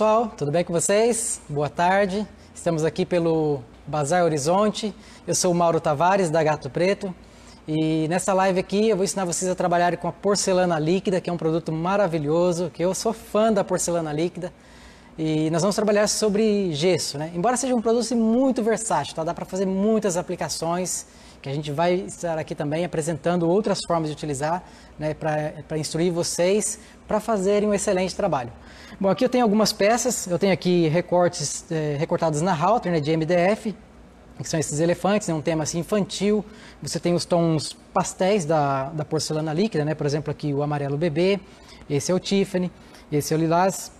pessoal, tudo bem com vocês? Boa tarde. Estamos aqui pelo Bazar Horizonte. Eu sou o Mauro Tavares da Gato Preto e nessa live aqui eu vou ensinar vocês a trabalhar com a porcelana líquida, que é um produto maravilhoso, que eu sou fã da porcelana líquida. E nós vamos trabalhar sobre gesso, né? Embora seja um produto muito versátil, tá? dá para fazer muitas aplicações, que a gente vai estar aqui também apresentando outras formas de utilizar, né? para instruir vocês para fazerem um excelente trabalho. Bom, aqui eu tenho algumas peças, eu tenho aqui recortes é, recortados na halter, né, de MDF, que são esses elefantes, né, um tema assim infantil. Você tem os tons pastéis da, da porcelana líquida, né, por exemplo, aqui o amarelo bebê, esse é o Tiffany, esse é o lilás.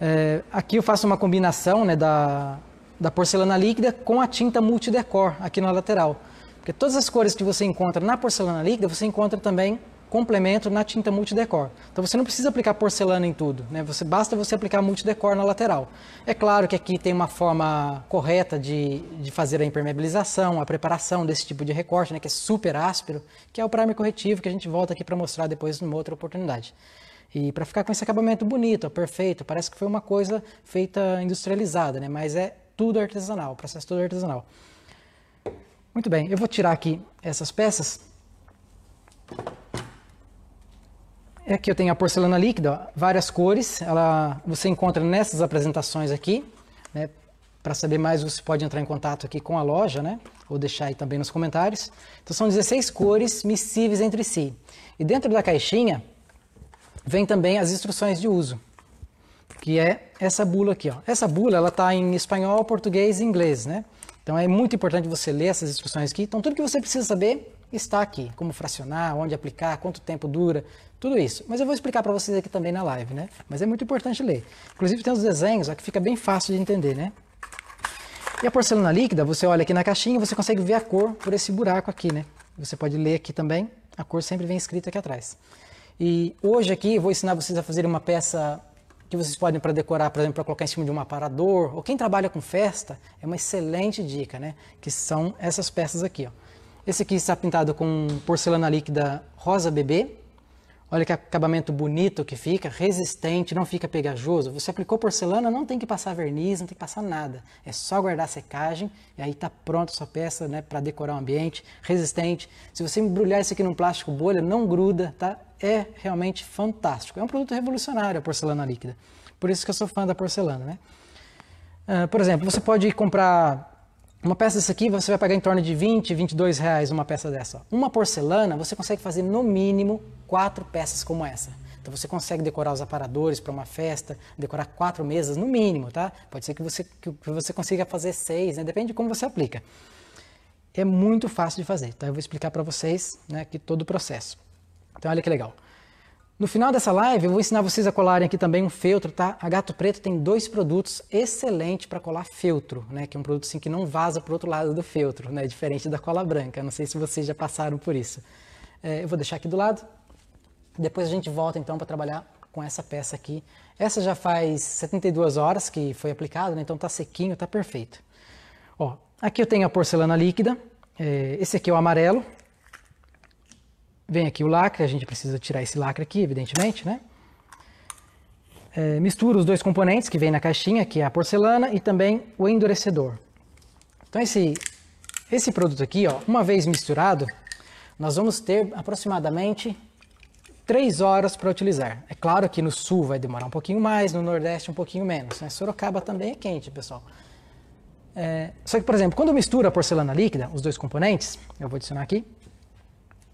É, aqui eu faço uma combinação né, da, da porcelana líquida com a tinta multidecor aqui na lateral. Porque todas as cores que você encontra na porcelana líquida, você encontra também complemento na tinta multidecor. Então você não precisa aplicar porcelana em tudo, né? Você basta você aplicar multidecor na lateral. É claro que aqui tem uma forma correta de, de fazer a impermeabilização, a preparação desse tipo de recorte, né, que é super áspero, que é o primer corretivo que a gente volta aqui para mostrar depois numa outra oportunidade. E para ficar com esse acabamento bonito, perfeito, parece que foi uma coisa feita industrializada, né? Mas é tudo artesanal, o processo todo artesanal. Muito bem, eu vou tirar aqui essas peças é aqui eu tenho a porcelana líquida, várias cores. Ela você encontra nessas apresentações aqui. Né? Para saber mais, você pode entrar em contato aqui com a loja, né? Ou deixar aí também nos comentários. Então são 16 cores miscíveis entre si. E dentro da caixinha vem também as instruções de uso, que é essa bula aqui, ó. Essa bula ela está em espanhol, português e inglês, né? Então é muito importante você ler essas instruções aqui. Então tudo que você precisa saber está aqui, como fracionar, onde aplicar, quanto tempo dura, tudo isso. Mas eu vou explicar para vocês aqui também na live, né? Mas é muito importante ler. Inclusive tem os desenhos, ó, que fica bem fácil de entender, né? E a porcelana líquida, você olha aqui na caixinha, você consegue ver a cor por esse buraco aqui, né? Você pode ler aqui também, a cor sempre vem escrita aqui atrás. E hoje aqui eu vou ensinar vocês a fazer uma peça que vocês podem para decorar, por exemplo, para colocar em cima de um aparador, ou quem trabalha com festa, é uma excelente dica, né? Que são essas peças aqui, ó. Esse aqui está pintado com porcelana líquida rosa bebê. Olha que acabamento bonito que fica, resistente, não fica pegajoso. Você aplicou porcelana, não tem que passar verniz, não tem que passar nada. É só guardar a secagem e aí está pronta a sua peça né, para decorar o ambiente, resistente. Se você embrulhar isso aqui num plástico bolha, não gruda, tá? É realmente fantástico. É um produto revolucionário a porcelana líquida. Por isso que eu sou fã da porcelana, né? Uh, por exemplo, você pode comprar uma peça dessa aqui você vai pagar em torno de 20, 22 reais uma peça dessa. Uma porcelana você consegue fazer no mínimo quatro peças como essa. Então você consegue decorar os aparadores para uma festa, decorar quatro mesas no mínimo, tá? Pode ser que você, que você consiga fazer seis, né? depende de como você aplica. É muito fácil de fazer, então eu vou explicar para vocês né, aqui todo o processo. Então olha que legal. No final dessa live, eu vou ensinar vocês a colarem aqui também um feltro, tá? A Gato Preto tem dois produtos excelentes para colar feltro, né? Que é um produto assim, que não vaza para o outro lado do feltro, né? Diferente da cola branca. Não sei se vocês já passaram por isso. É, eu vou deixar aqui do lado. Depois a gente volta então para trabalhar com essa peça aqui. Essa já faz 72 horas que foi aplicada, né? Então tá sequinho, tá perfeito. Ó, aqui eu tenho a porcelana líquida. É, esse aqui é o amarelo, Vem aqui o lacre, a gente precisa tirar esse lacre aqui, evidentemente, né? É, mistura os dois componentes que vem na caixinha, que é a porcelana e também o endurecedor. Então esse, esse produto aqui, ó, uma vez misturado, nós vamos ter aproximadamente 3 horas para utilizar. É claro que no sul vai demorar um pouquinho mais, no nordeste um pouquinho menos. Né? Sorocaba também é quente, pessoal. É, só que, por exemplo, quando eu misturo a porcelana líquida, os dois componentes, eu vou adicionar aqui,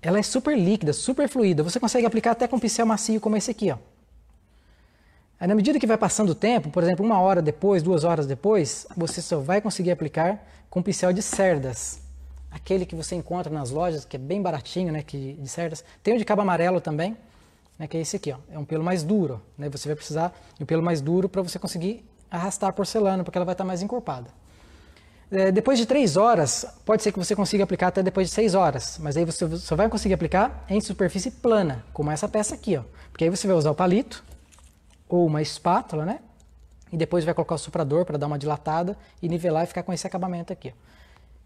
ela é super líquida, super fluida. Você consegue aplicar até com um pincel macio como esse aqui, ó. Aí, na medida que vai passando o tempo, por exemplo, uma hora depois, duas horas depois, você só vai conseguir aplicar com um pincel de cerdas. Aquele que você encontra nas lojas, que é bem baratinho, né, que, de cerdas. Tem o de cabo amarelo também, né, que é esse aqui, ó. É um pelo mais duro, né? Você vai precisar de um pelo mais duro para você conseguir arrastar a porcelana, porque ela vai estar tá mais encorpada. É, depois de três horas, pode ser que você consiga aplicar até depois de seis horas, mas aí você só vai conseguir aplicar em superfície plana, como essa peça aqui, ó. Porque aí você vai usar o palito ou uma espátula, né? E depois vai colocar o soprador para dar uma dilatada e nivelar e ficar com esse acabamento aqui. Ó.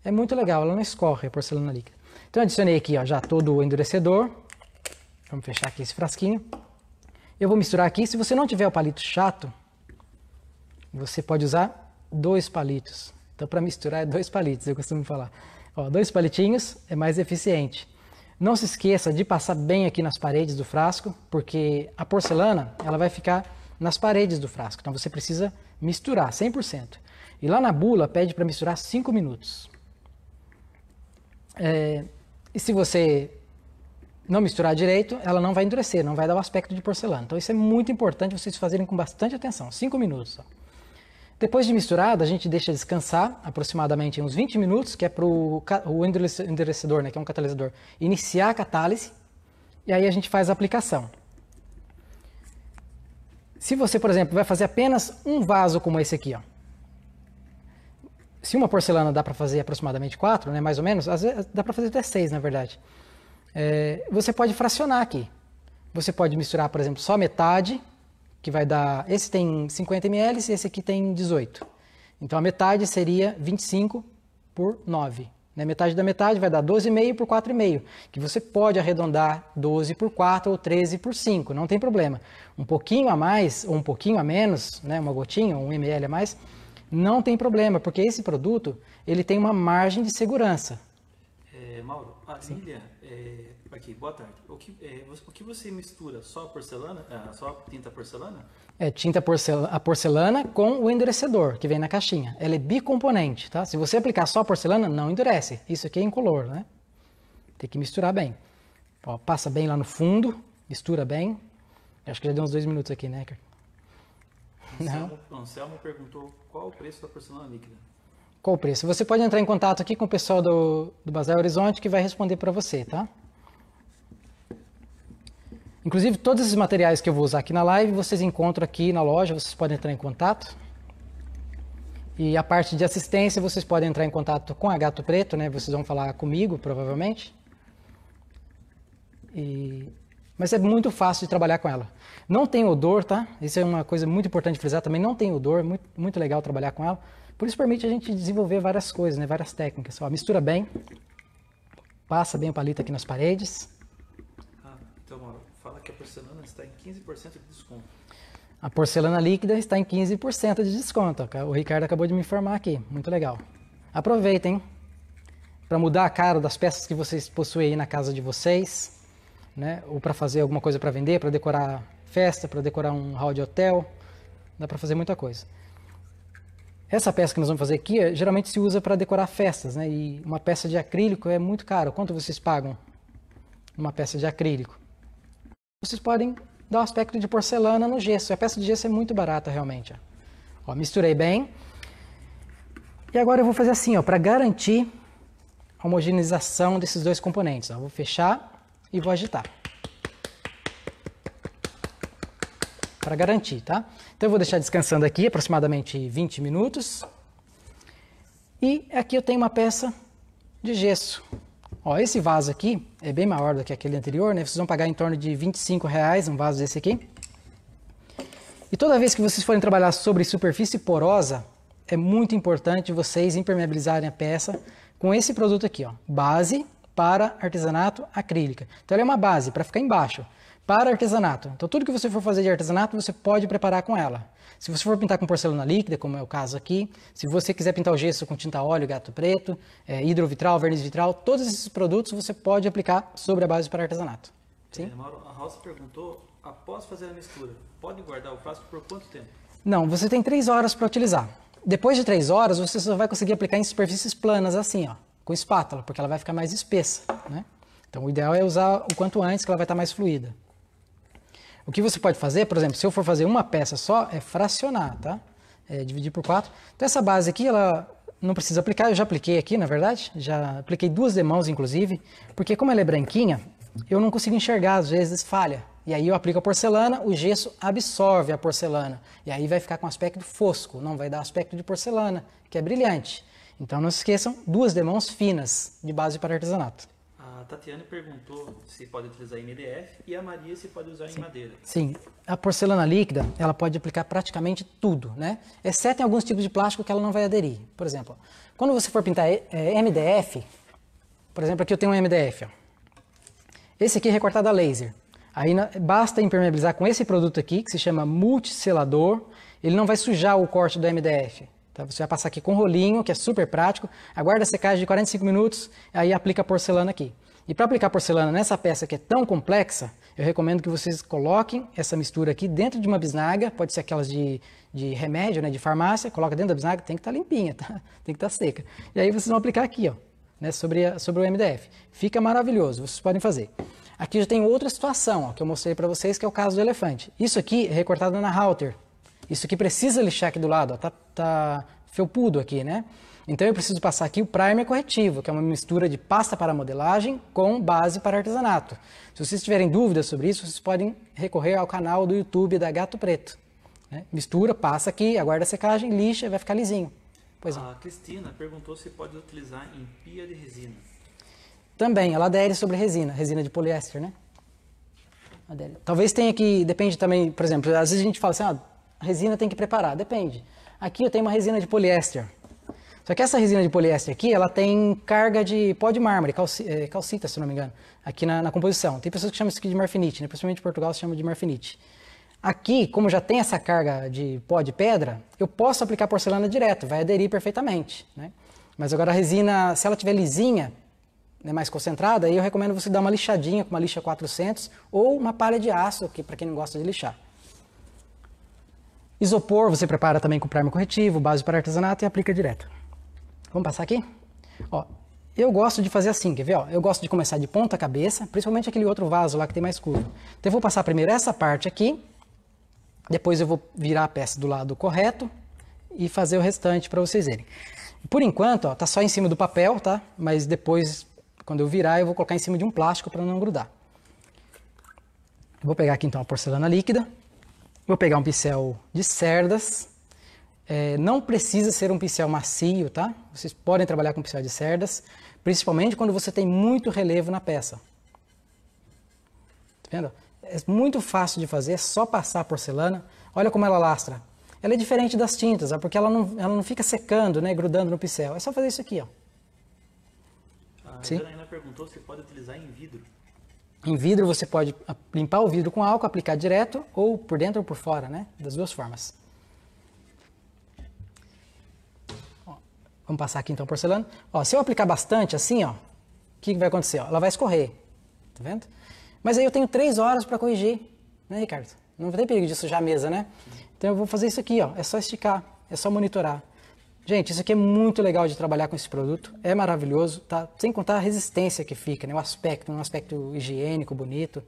É muito legal, ela não escorre a porcelana líquida. Então adicionei aqui ó, já todo o endurecedor. Vamos fechar aqui esse frasquinho. Eu vou misturar aqui. Se você não tiver o palito chato, você pode usar dois palitos. Então, para misturar, é dois palitos, eu costumo falar. Ó, dois palitinhos é mais eficiente. Não se esqueça de passar bem aqui nas paredes do frasco, porque a porcelana ela vai ficar nas paredes do frasco. Então, você precisa misturar 100%. E lá na bula pede para misturar 5 minutos. É, e se você não misturar direito, ela não vai endurecer, não vai dar o aspecto de porcelana. Então isso é muito importante vocês fazerem com bastante atenção, 5 minutos. Ó. Depois de misturado, a gente deixa descansar aproximadamente uns 20 minutos, que é para o endurecedor, né, que é um catalisador, iniciar a catálise e aí a gente faz a aplicação. Se você, por exemplo, vai fazer apenas um vaso como esse aqui, ó. se uma porcelana dá para fazer aproximadamente quatro, né, mais ou menos, às vezes dá para fazer até seis, na verdade. É, você pode fracionar aqui. Você pode misturar, por exemplo, só metade que vai dar. Esse tem 50 ml, e esse aqui tem 18. Então a metade seria 25 por 9. Né? Metade da metade vai dar 12,5 por 4,5, que você pode arredondar 12 por 4 ou 13 por 5, não tem problema. Um pouquinho a mais ou um pouquinho a menos, né? uma gotinha, um ml a mais, não tem problema, porque esse produto ele tem uma margem de segurança. Mauro, a Sim. ilha, é, aqui, boa tarde. O que, é, o que você mistura? Só porcelana? Ah, só tinta porcelana? É tinta porcelana, a porcelana com o endurecedor que vem na caixinha. Ela é bicomponente, tá? Se você aplicar só porcelana, não endurece. Isso aqui é incolor, né? Tem que misturar bem. Ó, passa bem lá no fundo, mistura bem. Eu acho que já deu uns dois minutos aqui, né, Não. Anselmo perguntou qual o preço da porcelana líquida qual o preço. Você pode entrar em contato aqui com o pessoal do, do Basel Horizonte que vai responder para você, tá? Inclusive, todos esses materiais que eu vou usar aqui na live, vocês encontram aqui na loja, vocês podem entrar em contato. E a parte de assistência, vocês podem entrar em contato com a Gato Preto, né? Vocês vão falar comigo, provavelmente. E... Mas é muito fácil de trabalhar com ela. Não tem odor, tá? Isso é uma coisa muito importante frisar também. Não tem odor, muito, muito legal trabalhar com ela. Por isso permite a gente desenvolver várias coisas, né? várias técnicas. Ó, mistura bem, passa bem o palito aqui nas paredes. Ah, então, Mauro, fala que a porcelana está em 15% de desconto. A porcelana líquida está em 15% de desconto. O Ricardo acabou de me informar aqui. Muito legal. Aproveitem para mudar a cara das peças que vocês possuem aí na casa de vocês, né? Ou para fazer alguma coisa para vender, para decorar festa, para decorar um hall de hotel. Dá para fazer muita coisa. Essa peça que nós vamos fazer aqui, é, geralmente se usa para decorar festas, né? E uma peça de acrílico é muito caro. Quanto vocês pagam uma peça de acrílico? Vocês podem dar um aspecto de porcelana no gesso. A peça de gesso é muito barata realmente. Ó, misturei bem. E agora eu vou fazer assim, ó, para garantir a homogeneização desses dois componentes. Ó. Vou fechar e vou agitar. para garantir, tá? Então eu vou deixar descansando aqui aproximadamente 20 minutos. E aqui eu tenho uma peça de gesso. Ó, esse vaso aqui é bem maior do que aquele anterior, né? Vocês vão pagar em torno de 25 reais um vaso desse aqui. E toda vez que vocês forem trabalhar sobre superfície porosa, é muito importante vocês impermeabilizarem a peça com esse produto aqui, ó, base para artesanato acrílica. Então ela é uma base para ficar embaixo para artesanato. Então, tudo que você for fazer de artesanato, você pode preparar com ela. Se você for pintar com porcelana líquida, como é o caso aqui, se você quiser pintar o gesso com tinta óleo, gato preto, é, hidrovitral, verniz vitral, todos esses produtos você pode aplicar sobre a base para artesanato. Sim? É, Mauro, a Rosa perguntou, após fazer a mistura, pode guardar o frasco por quanto tempo? Não, você tem três horas para utilizar. Depois de três horas, você só vai conseguir aplicar em superfícies planas assim, ó, com espátula, porque ela vai ficar mais espessa, né? Então, o ideal é usar o quanto antes, que ela vai estar tá mais fluida. O que você pode fazer, por exemplo, se eu for fazer uma peça só, é fracionar, tá? É, dividir por quatro. Então essa base aqui, ela não precisa aplicar, eu já apliquei aqui, na verdade, já apliquei duas demãos, inclusive, porque como ela é branquinha, eu não consigo enxergar, às vezes falha. E aí eu aplico a porcelana, o gesso absorve a porcelana, e aí vai ficar com aspecto fosco, não vai dar aspecto de porcelana, que é brilhante. Então não se esqueçam, duas demãos finas de base para artesanato. A Tatiane perguntou se pode utilizar em MDF e a Maria se pode usar Sim. em madeira. Sim, a porcelana líquida ela pode aplicar praticamente tudo, né? Exceto em alguns tipos de plástico que ela não vai aderir. Por exemplo, quando você for pintar é, é, MDF, por exemplo, aqui eu tenho um MDF. Ó. Esse aqui é recortado a laser. Aí basta impermeabilizar com esse produto aqui, que se chama multiselador. Ele não vai sujar o corte do MDF. Tá? Você vai passar aqui com rolinho, que é super prático, aguarda a secagem de 45 minutos, aí aplica a porcelana aqui. E para aplicar porcelana nessa peça que é tão complexa, eu recomendo que vocês coloquem essa mistura aqui dentro de uma bisnaga, pode ser aquelas de, de remédio, né, de farmácia, coloca dentro da bisnaga, tem que estar tá limpinha, tá? tem que estar tá seca. E aí vocês vão aplicar aqui, ó, né, sobre, a, sobre o MDF. Fica maravilhoso, vocês podem fazer. Aqui já tem outra situação ó, que eu mostrei para vocês, que é o caso do elefante. Isso aqui é recortado na halter, isso aqui precisa lixar aqui do lado, ó, tá, tá felpudo aqui, né? Então eu preciso passar aqui o primer corretivo, que é uma mistura de pasta para modelagem com base para artesanato. Se vocês tiverem dúvidas sobre isso, vocês podem recorrer ao canal do YouTube da Gato Preto. Né? Mistura, passa aqui, aguarda a secagem, lixa e vai ficar lisinho. Pois é. a Cristina perguntou se pode utilizar em pia de resina. Também, ela adere sobre resina, resina de poliéster, né? Adere. Talvez tenha que, depende também, por exemplo, às vezes a gente fala assim, ah, a resina tem que preparar, depende. Aqui eu tenho uma resina de poliéster. Só que essa resina de poliéster aqui, ela tem carga de pó de mármore, é, calcita, se não me engano, aqui na, na composição. Tem pessoas que chamam isso aqui de marfinite, né? principalmente em Portugal se chama de marfinite. Aqui, como já tem essa carga de pó de pedra, eu posso aplicar porcelana direto, vai aderir perfeitamente. Né? Mas agora a resina, se ela tiver lisinha, né, mais concentrada, aí eu recomendo você dar uma lixadinha com uma lixa 400 ou uma palha de aço, que para quem não gosta de lixar. Isopor você prepara também com primer corretivo, base para artesanato e aplica direto. Vamos passar aqui? Ó, eu gosto de fazer assim, quer ver? Ó, eu gosto de começar de ponta cabeça, principalmente aquele outro vaso lá que tem mais curva. Então eu vou passar primeiro essa parte aqui, depois eu vou virar a peça do lado correto e fazer o restante para vocês verem. Por enquanto, ó, tá só em cima do papel, tá? Mas depois, quando eu virar, eu vou colocar em cima de um plástico para não grudar. vou pegar aqui então a porcelana líquida. Vou pegar um pincel de cerdas. É, não precisa ser um pincel macio, tá? Vocês podem trabalhar com pincel de cerdas, principalmente quando você tem muito relevo na peça. Tá vendo? É muito fácil de fazer, é só passar a porcelana. Olha como ela lastra. Ela é diferente das tintas, é porque ela não, ela não fica secando, né, grudando no pincel. É só fazer isso aqui, ó. A Sim? ainda perguntou se pode utilizar em vidro. Em vidro você pode limpar o vidro com álcool, aplicar direto ou por dentro ou por fora, né? Das duas formas. Ó, vamos passar aqui então porcelana. Ó, se eu aplicar bastante assim, ó, o que, que vai acontecer? Ó, ela vai escorrer, tá vendo? Mas aí eu tenho três horas para corrigir, né, Ricardo? Não tem perigo de sujar a mesa, né? Então eu vou fazer isso aqui, ó. É só esticar, é só monitorar. Gente, isso aqui é muito legal de trabalhar com esse produto, é maravilhoso, tá? Sem contar a resistência que fica, né? O aspecto, um aspecto higiênico, bonito.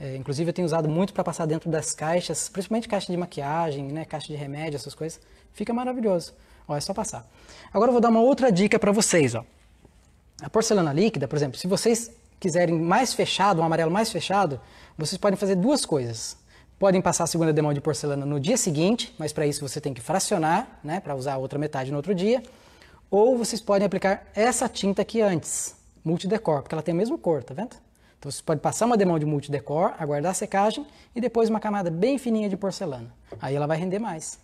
É, inclusive eu tenho usado muito para passar dentro das caixas, principalmente caixa de maquiagem, né? Caixa de remédio, essas coisas. Fica maravilhoso. Ó, é só passar. Agora eu vou dar uma outra dica para vocês, ó. A porcelana líquida, por exemplo, se vocês quiserem mais fechado, um amarelo mais fechado, vocês podem fazer duas coisas podem passar a segunda demão de porcelana no dia seguinte, mas para isso você tem que fracionar, né, para usar a outra metade no outro dia. Ou vocês podem aplicar essa tinta aqui antes, multidecor, porque ela tem a mesma cor, tá vendo? Então você pode passar uma demão de multidecor, aguardar a secagem e depois uma camada bem fininha de porcelana. Aí ela vai render mais.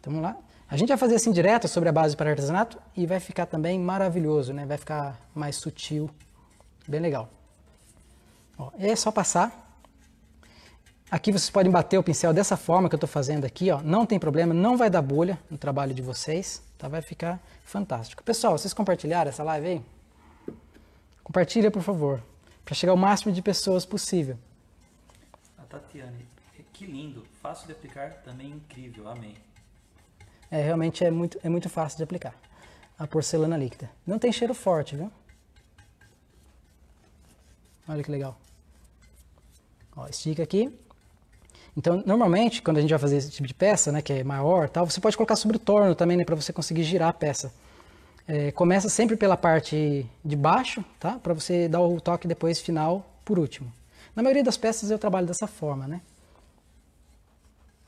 Então vamos lá. A gente vai fazer assim direto sobre a base para artesanato e vai ficar também maravilhoso, né? Vai ficar mais sutil, bem legal. Ó, é só passar Aqui vocês podem bater o pincel dessa forma que eu estou fazendo aqui, ó. não tem problema, não vai dar bolha no trabalho de vocês, tá? vai ficar fantástico. Pessoal, vocês compartilharam essa live aí? Compartilha, por favor, para chegar ao máximo de pessoas possível. A Tatiane, que lindo, fácil de aplicar, também incrível, amém. É, realmente é muito, é muito fácil de aplicar a porcelana líquida. Não tem cheiro forte, viu? Olha que legal. Ó, estica aqui, então, normalmente, quando a gente vai fazer esse tipo de peça, né, que é maior tal, você pode colocar sobre o torno também, né, para você conseguir girar a peça. É, começa sempre pela parte de baixo, tá? Para você dar o toque depois final por último. Na maioria das peças eu trabalho dessa forma, né?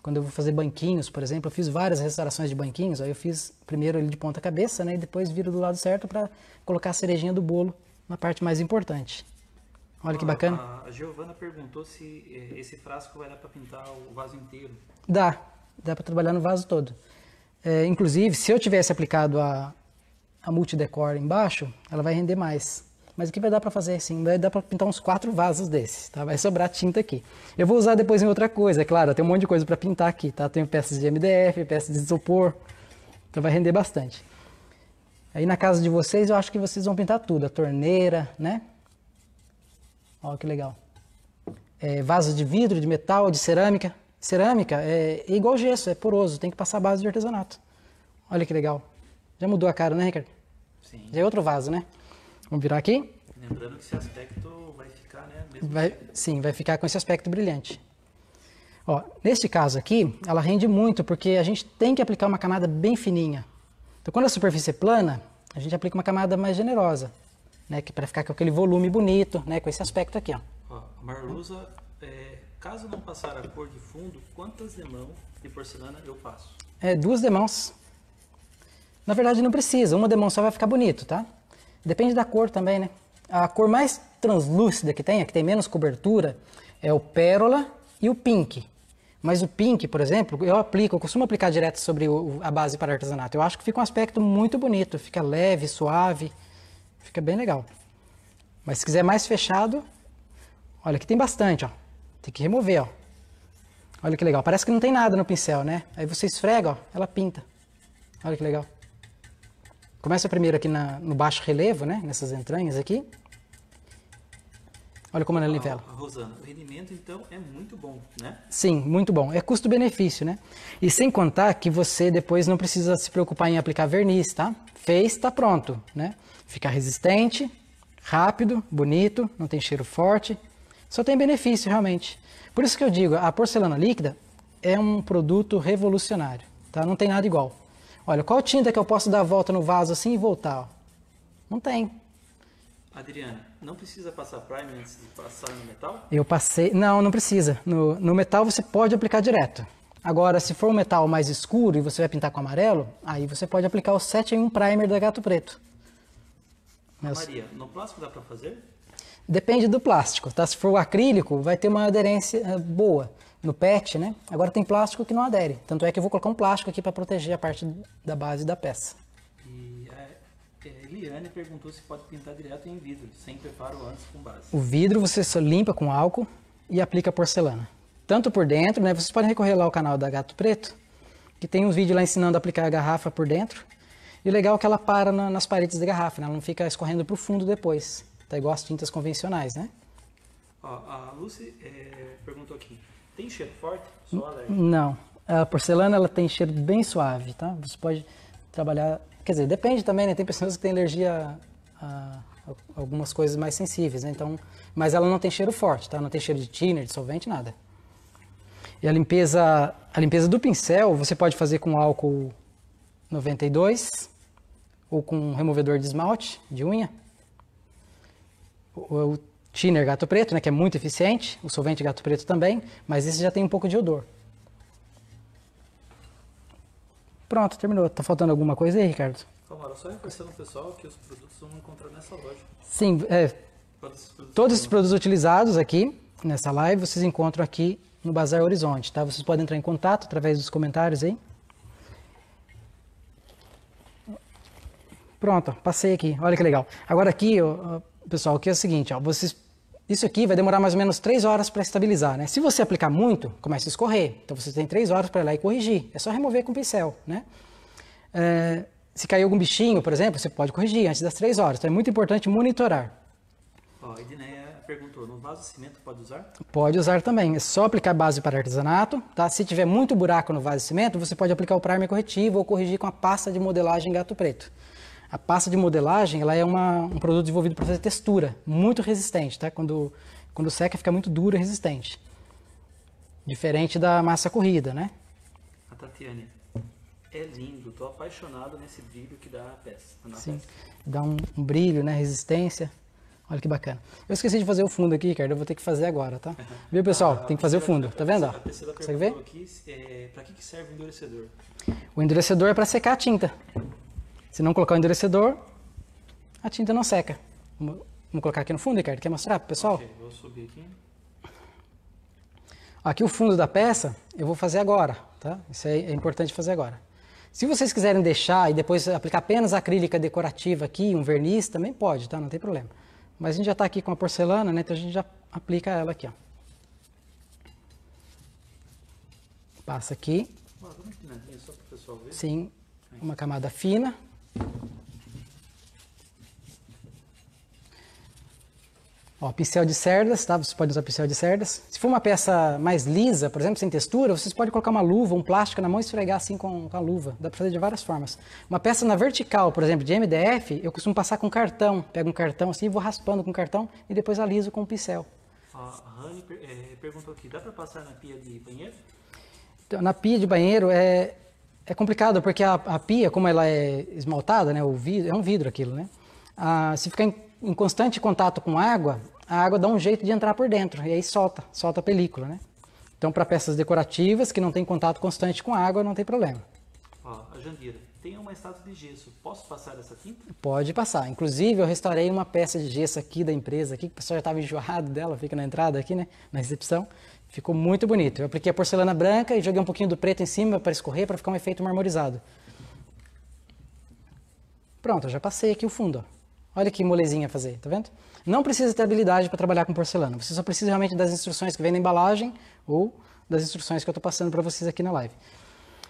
Quando eu vou fazer banquinhos, por exemplo, eu fiz várias restaurações de banquinhos, aí eu fiz primeiro ele de ponta cabeça, né, e depois viro do lado certo para colocar a cerejinha do bolo na parte mais importante. Olha que bacana. A, Giovana perguntou se eh, esse frasco vai dar para pintar o vaso inteiro. Dá, dá para trabalhar no vaso todo. É, inclusive, se eu tivesse aplicado a, a multidecor embaixo, ela vai render mais. Mas o que vai dar para fazer sim? Vai dar para pintar uns quatro vasos desses, tá? Vai sobrar tinta aqui. Eu vou usar depois em outra coisa, é claro. Tem um monte de coisa para pintar aqui, tá? Tenho peças de MDF, peças de isopor. Então vai render bastante. Aí na casa de vocês, eu acho que vocês vão pintar tudo. A torneira, né? Olha que legal. É, de vidro, de metal, de cerâmica. Cerâmica é, é igual gesso, é poroso, tem que passar base de artesanato. Olha que legal. Já mudou a cara, né, Ricardo? Sim. Já é outro vaso, né? Vamos virar aqui. Lembrando que esse aspecto vai ficar, né? Vai, sim, vai ficar com esse aspecto brilhante. Ó, neste caso aqui, ela rende muito porque a gente tem que aplicar uma camada bem fininha. Então, quando a superfície é plana, a gente aplica uma camada mais generosa né? Que para ficar com aquele volume bonito, né? Com esse aspecto aqui, ó. ó Marlusa, é, caso não passar a cor de fundo, quantas demãos de porcelana eu passo? É, duas demãos. Na verdade não precisa, uma demão só vai ficar bonito, tá? Depende da cor também, né? A cor mais translúcida que tem, a que tem menos cobertura, é o pérola e o pink. Mas o pink, por exemplo, eu aplico, eu costumo aplicar direto sobre o, a base para artesanato. Eu acho que fica um aspecto muito bonito, fica leve, suave. Fica bem legal. Mas se quiser mais fechado, olha que tem bastante, ó. Tem que remover, ó. Olha que legal. Parece que não tem nada no pincel, né? Aí você esfrega, ó, ela pinta. Olha que legal. Começa primeiro aqui na, no baixo relevo, né? Nessas entranhas aqui. Olha como ela é livela. Então, Rosana, o rendimento então é muito bom, né? Sim, muito bom. É custo-benefício, né? E sem contar que você depois não precisa se preocupar em aplicar verniz, tá? Fez, tá pronto, né? Fica resistente, rápido, bonito, não tem cheiro forte. Só tem benefício realmente. Por isso que eu digo, a porcelana líquida é um produto revolucionário, tá? Não tem nada igual. Olha, qual tinta que eu posso dar a volta no vaso assim e voltar? Ó? Não tem. Adriana, não precisa passar primer antes de passar no metal? Eu passei. Não, não precisa. No, no metal você pode aplicar direto. Agora, se for um metal mais escuro e você vai pintar com amarelo, aí você pode aplicar o 7 em 1 primer da Gato Preto. Mas... Maria, no plástico dá para fazer? Depende do plástico, tá? Se for o acrílico, vai ter uma aderência eh, boa no PET, né? Agora tem plástico que não adere, tanto é que eu vou colocar um plástico aqui para proteger a parte da base da peça. Eliane perguntou se pode pintar direto em vidro, sem preparo antes com base. O vidro você só limpa com álcool e aplica porcelana. Tanto por dentro, né? Vocês podem recorrer lá ao canal da Gato Preto, que tem uns vídeos lá ensinando a aplicar a garrafa por dentro. E o legal é que ela para na, nas paredes da garrafa, né? Ela não fica escorrendo para o fundo depois. Tá igual as tintas convencionais, né? Ó, a Lucy é, perguntou aqui, tem cheiro forte? Só Não. A porcelana ela tem cheiro bem suave, tá? Você pode trabalhar. Quer dizer, depende também, né? Tem pessoas que têm alergia a, algumas coisas mais sensíveis, né? Então, mas ela não tem cheiro forte, tá? Não tem cheiro de thinner, de solvente, nada. E a limpeza, a limpeza do pincel, você pode fazer com álcool 92 ou com removedor de esmalte de unha. O, o thinner gato preto, né, que é muito eficiente, o solvente gato preto também, mas esse já tem um pouco de odor. Pronto, terminou. Tá faltando alguma coisa aí, Ricardo? calma só reforçando o pessoal que os produtos vão encontrar nessa loja. Sim, é, todos, os produtos utilizados aqui nessa live vocês encontram aqui no Bazar Horizonte, tá? Vocês podem entrar em contato através dos comentários aí. Pronto, passei aqui. Olha que legal. Agora aqui, ó, pessoal, aqui é o seguinte, ó, vocês isso aqui vai demorar mais ou menos 3 horas para estabilizar, né? Se você aplicar muito, começa a escorrer. Então você tem 3 horas para ir lá e corrigir. É só remover com o pincel, né? É, se cair algum bichinho, por exemplo, você pode corrigir antes das 3 horas. Então é muito importante monitorar. Ó, oh, Edneia perguntou, no vaso de cimento pode usar? Pode usar também. É só aplicar base para artesanato, tá? Se tiver muito buraco no vaso de cimento, você pode aplicar o primer corretivo ou corrigir com a pasta de modelagem gato preto. A pasta de modelagem ela é uma, um produto desenvolvido para fazer textura, muito resistente, tá? Quando, quando seca fica muito duro e resistente. Diferente da massa corrida, né? A Tatiane, é lindo, tô apaixonado nesse brilho que dá a peça. Sim, peça. dá um, um, brilho, né? Resistência. Olha que bacana. Eu esqueci de fazer o fundo aqui, Ricardo, eu vou ter que fazer agora, tá? Viu, pessoal? Ah, tem que fazer o fundo, tá vendo? Ó? Consegue ver? Aqui, é, para que serve o endurecedor? O endurecedor é para secar a tinta. Se não colocar o endurecedor, a tinta não seca. Vamos, vamos colocar aqui no fundo, Ricardo? Quer mostrar para o pessoal? Okay, vou subir aqui. Aqui o fundo da peça, eu vou fazer agora, tá? Isso aí é importante fazer agora. Se vocês quiserem deixar e depois aplicar apenas acrílica decorativa aqui, um verniz, também pode, tá? Não tem problema. Mas a gente já está aqui com a porcelana, né? Então a gente já aplica ela aqui, ó. Passa aqui. É é? É Sim, uma camada fina. Ó, pincel de cerdas, tá? Você pode usar pincel de cerdas. Se for uma peça mais lisa, por exemplo, sem textura, vocês podem colocar uma luva, um plástico na mão e esfregar assim com, com a luva. Dá para fazer de várias formas. Uma peça na vertical, por exemplo, de MDF, eu costumo passar com cartão. Pego um cartão assim, e vou raspando com cartão e depois aliso com o pincel. A Rani é, perguntou aqui, dá para passar na pia de banheiro? Então, na pia de banheiro é, é complicado, porque a, a pia, como ela é esmaltada, né, o vidro, é um vidro aquilo, né? Ah, se ficar em em constante contato com água, a água dá um jeito de entrar por dentro e aí solta, solta a película, né? Então, para peças decorativas que não tem contato constante com água, não tem problema. Ó, a Jandira, tem uma estátua de gesso. Posso passar essa tinta? Pode passar. Inclusive, eu restaurei uma peça de gesso aqui da empresa, aqui, que o pessoal já estava enjoado dela, fica na entrada aqui, né? Na recepção. Ficou muito bonito. Eu apliquei a porcelana branca e joguei um pouquinho do preto em cima para escorrer, para ficar um efeito marmorizado. Pronto, eu já passei aqui o fundo, ó. Olha que molezinha fazer, tá vendo? Não precisa ter habilidade para trabalhar com porcelana. Você só precisa realmente das instruções que vem na embalagem ou das instruções que eu estou passando para vocês aqui na live.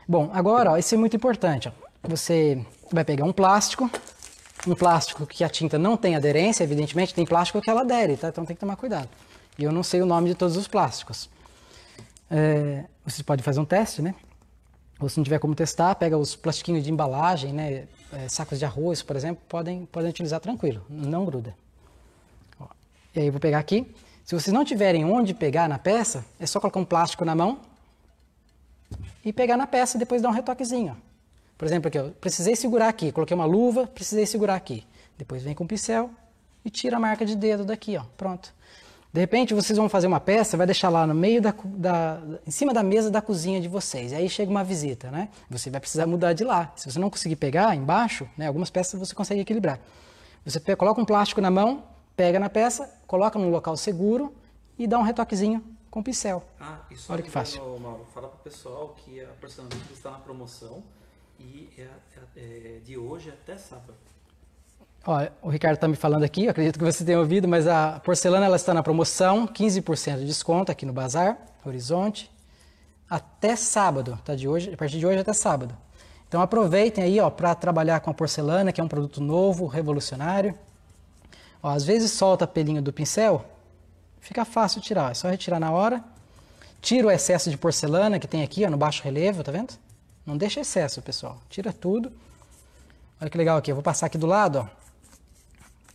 Bom, agora, ó, isso é muito importante. Ó. Você vai pegar um plástico, um plástico que a tinta não tem aderência, evidentemente, tem plástico que ela adere, tá? Então tem que tomar cuidado. E eu não sei o nome de todos os plásticos. É, você pode fazer um teste, né? Ou se não tiver como testar, pega os plastiquinhos de embalagem, né? é, sacos de arroz, por exemplo, podem, podem utilizar tranquilo, não gruda. Ó, e aí eu vou pegar aqui. Se vocês não tiverem onde pegar na peça, é só colocar um plástico na mão e pegar na peça e depois dar um retoquezinho. Ó. Por exemplo, aqui, eu precisei segurar aqui, coloquei uma luva, precisei segurar aqui. Depois vem com o pincel e tira a marca de dedo daqui, ó, pronto. De repente vocês vão fazer uma peça, vai deixar lá no meio da, da, em cima da mesa da cozinha de vocês. Aí chega uma visita, né? Você vai precisar mudar de lá. Se você não conseguir pegar embaixo, né, algumas peças você consegue equilibrar. Você pega, coloca um plástico na mão, pega na peça, coloca num local seguro e dá um retoquezinho com o pincel. Ah, isso Olha que fácil. Mauro, fala para o pessoal que a porcionamento está na promoção e é, é, é de hoje até sábado. Ó, o Ricardo está me falando aqui, acredito que você tenha ouvido, mas a porcelana ela está na promoção, 15% de desconto aqui no Bazar, Horizonte, até sábado, tá de hoje, a partir de hoje até sábado. Então aproveitem aí para trabalhar com a porcelana, que é um produto novo, revolucionário. Ó, às vezes solta pelinho do pincel, fica fácil tirar, é só retirar na hora. Tira o excesso de porcelana que tem aqui ó, no baixo relevo, tá vendo? Não deixa excesso, pessoal. Tira tudo. Olha que legal aqui, eu vou passar aqui do lado, ó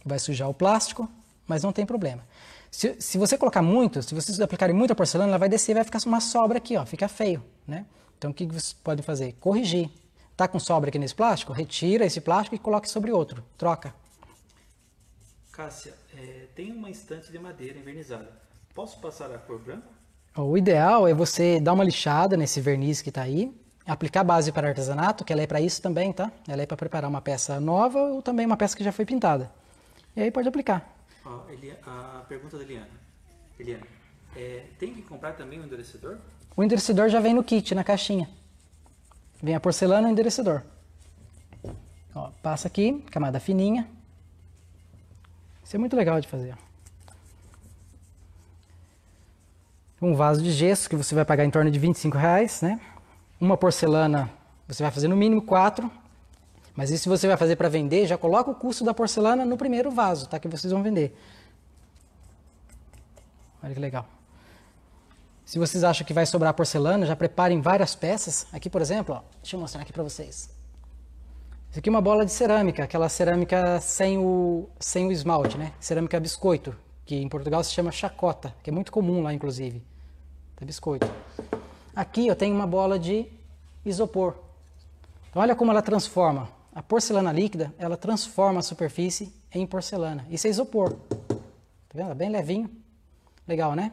vai sujar o plástico, mas não tem problema. Se, se você colocar muito, se vocês aplicarem muita porcelana, ela vai descer, vai ficar uma sobra aqui, ó, fica feio, né? Então o que vocês podem fazer? Corrigir. Tá com sobra aqui nesse plástico? Retira esse plástico e coloque sobre outro. Troca. Cássia, é, tem uma estante de madeira envernizada. Posso passar a cor branca? O ideal é você dar uma lixada nesse verniz que está aí, aplicar base para artesanato, que ela é para isso também, tá? Ela é para preparar uma peça nova ou também uma peça que já foi pintada. E aí pode aplicar. Oh, ele, a pergunta da Eliana. Eliana, é, tem que comprar também o um endurecedor? O endurecedor já vem no kit, na caixinha. Vem a porcelana e o endurecedor. Ó, passa aqui, camada fininha. Isso é muito legal de fazer. Um vaso de gesso que você vai pagar em torno de 25 reais, né? Uma porcelana você vai fazer no mínimo quatro mas isso você vai fazer para vender, já coloca o custo da porcelana no primeiro vaso, tá? Que vocês vão vender. Olha que legal. Se vocês acham que vai sobrar porcelana, já preparem várias peças. Aqui, por exemplo, ó, deixa eu mostrar aqui para vocês. Isso aqui é uma bola de cerâmica, aquela cerâmica sem o, sem o esmalte, né? Cerâmica biscoito, que em Portugal se chama chacota, que é muito comum lá, inclusive. É biscoito. Aqui eu tenho uma bola de isopor. Então, olha como ela transforma a porcelana líquida, ela transforma a superfície em porcelana. Isso é isopor. Tá vendo? É bem levinho. Legal, né?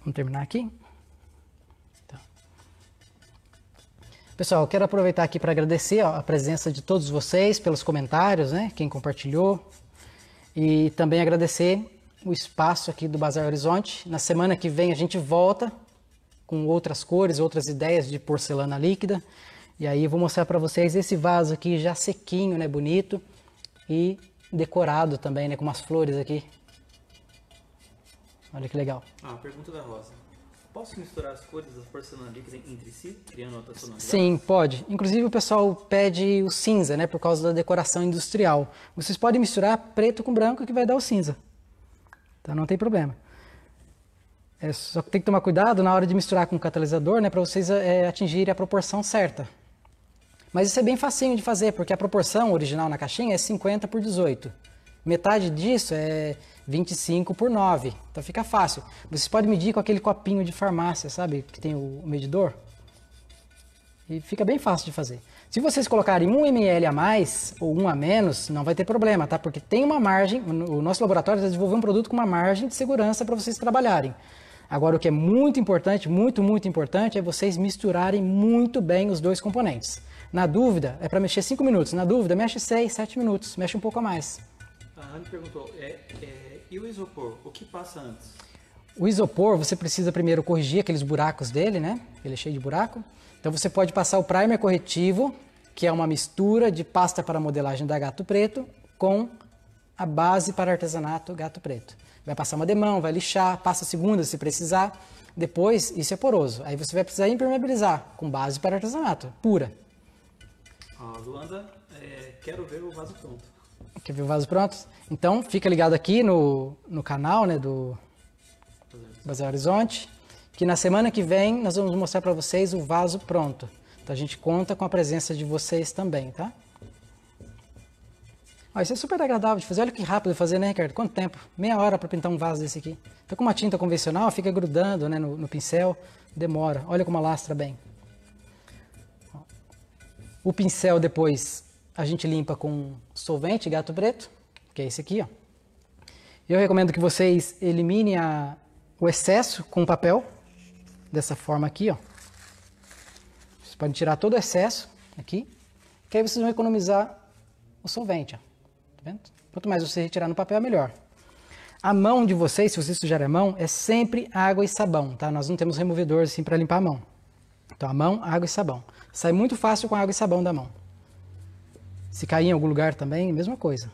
Vamos terminar aqui. Tá. Pessoal, eu quero aproveitar aqui para agradecer ó, a presença de todos vocês, pelos comentários, né? Quem compartilhou. E também agradecer o espaço aqui do Bazar Horizonte. Na semana que vem a gente volta com outras cores, outras ideias de porcelana líquida. E aí vou mostrar para vocês esse vaso aqui já sequinho, né, bonito e decorado também, né, com umas flores aqui. Olha que legal. Ah, pergunta da Rosa. Posso misturar as cores das porcelanacas entre si, criando outra tonalidade? Sim, pode. Inclusive o pessoal pede o cinza, né, por causa da decoração industrial. Vocês podem misturar preto com branco que vai dar o cinza. Então não tem problema. É, só que tem que tomar cuidado na hora de misturar com o catalisador, né, para vocês é, atingirem a proporção certa. Mas isso é bem facinho de fazer, porque a proporção original na caixinha é 50 por 18. Metade disso é 25 por 9. Então fica fácil. Vocês podem medir com aquele copinho de farmácia, sabe? Que tem o medidor. E fica bem fácil de fazer. Se vocês colocarem 1 ml a mais ou 1 a menos, não vai ter problema, tá? Porque tem uma margem, o nosso laboratório desenvolveu um produto com uma margem de segurança para vocês trabalharem. Agora, o que é muito importante, muito, muito importante, é vocês misturarem muito bem os dois componentes. Na dúvida, é para mexer 5 minutos. Na dúvida, mexe 6, 7 minutos. Mexe um pouco a mais. A Anne perguntou, é, é, e o isopor, o que passa antes? O isopor, você precisa primeiro corrigir aqueles buracos dele, né? Ele é cheio de buraco. Então você pode passar o primer corretivo, que é uma mistura de pasta para modelagem da Gato Preto com a base para artesanato Gato Preto. Vai passar uma demão, vai lixar, passa a segunda se precisar. Depois, isso é poroso. Aí você vai precisar impermeabilizar com base para artesanato, pura. A Luanda, é, quero ver o vaso pronto. Quer ver o vaso pronto? Então, fica ligado aqui no, no canal né, do Bazar Horizonte, que na semana que vem nós vamos mostrar para vocês o vaso pronto. Então, a gente conta com a presença de vocês também, tá? Ó, isso é super agradável de fazer. Olha que rápido de fazer, né, Ricardo? Quanto tempo? Meia hora para pintar um vaso desse aqui. Então, com uma tinta convencional, fica grudando né, no, no pincel, demora. Olha como alastra bem. O pincel depois a gente limpa com solvente gato preto, que é esse aqui, ó. Eu recomendo que vocês eliminem a, o excesso com papel, dessa forma aqui, ó. Vocês podem tirar todo o excesso aqui, que aí vocês vão economizar o solvente, ó. Tá vendo? Quanto mais você retirar no papel, melhor. A mão de vocês, se vocês sujarem a mão, é sempre água e sabão, tá? Nós não temos removedor assim para limpar a mão. Então a mão, água e sabão. Sai muito fácil com água e sabão da mão. Se cair em algum lugar também, mesma coisa.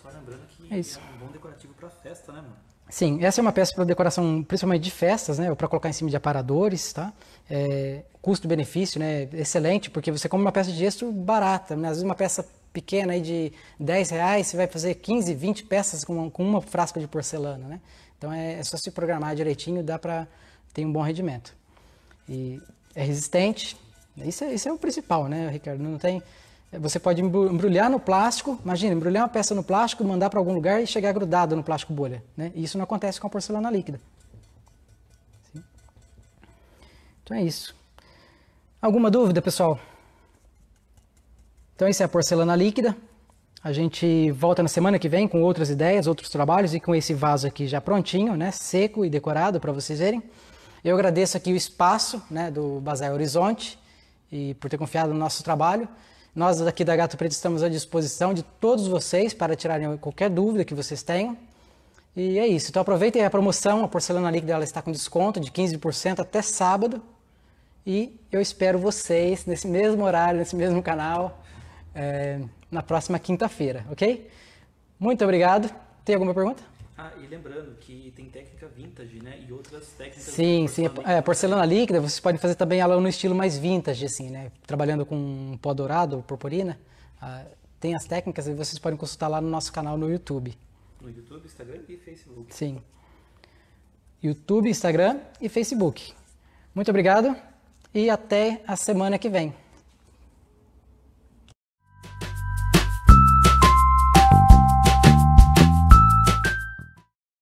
Só lembrando que é, isso. é um bom decorativo para festa, né, mano? Sim, essa é uma peça para decoração, principalmente de festas, né? Ou para colocar em cima de aparadores, tá? É, Custo-benefício, né? Excelente, porque você come uma peça de gesso barata, né? Às vezes uma peça pequena aí de 10 reais, você vai fazer 15, 20 peças com uma, com uma frasca de porcelana, né? Então é, é só se programar direitinho, dá para ter um bom rendimento e é resistente. Isso é, isso é o principal, né, Ricardo? Não tem. É, você pode embrulhar no plástico, imagina, embrulhar uma peça no plástico, mandar para algum lugar e chegar grudado no plástico bolha. Né? E isso não acontece com a porcelana líquida. Sim. Então é isso. Alguma dúvida, pessoal? Então, isso é a porcelana líquida. A gente volta na semana que vem com outras ideias, outros trabalhos e com esse vaso aqui já prontinho, né? Seco e decorado para vocês verem. Eu agradeço aqui o espaço né, do Bazar Horizonte e por ter confiado no nosso trabalho. Nós aqui da Gato Preto estamos à disposição de todos vocês para tirarem qualquer dúvida que vocês tenham. E é isso. Então aproveitem a promoção, a porcelana líquida ela está com desconto de 15% até sábado. E eu espero vocês nesse mesmo horário, nesse mesmo canal, é, na próxima quinta-feira, ok? Muito obrigado. Tem alguma pergunta? Ah, e lembrando que tem técnica vintage, né? E outras técnicas. Sim, sim. É, é porcelana líquida, vocês podem fazer também ela no estilo mais vintage, assim, né? Trabalhando com pó dourado, purpurina. Ah, tem as técnicas e vocês podem consultar lá no nosso canal no YouTube. No YouTube, Instagram e Facebook. Sim. YouTube, Instagram e Facebook. Muito obrigado e até a semana que vem.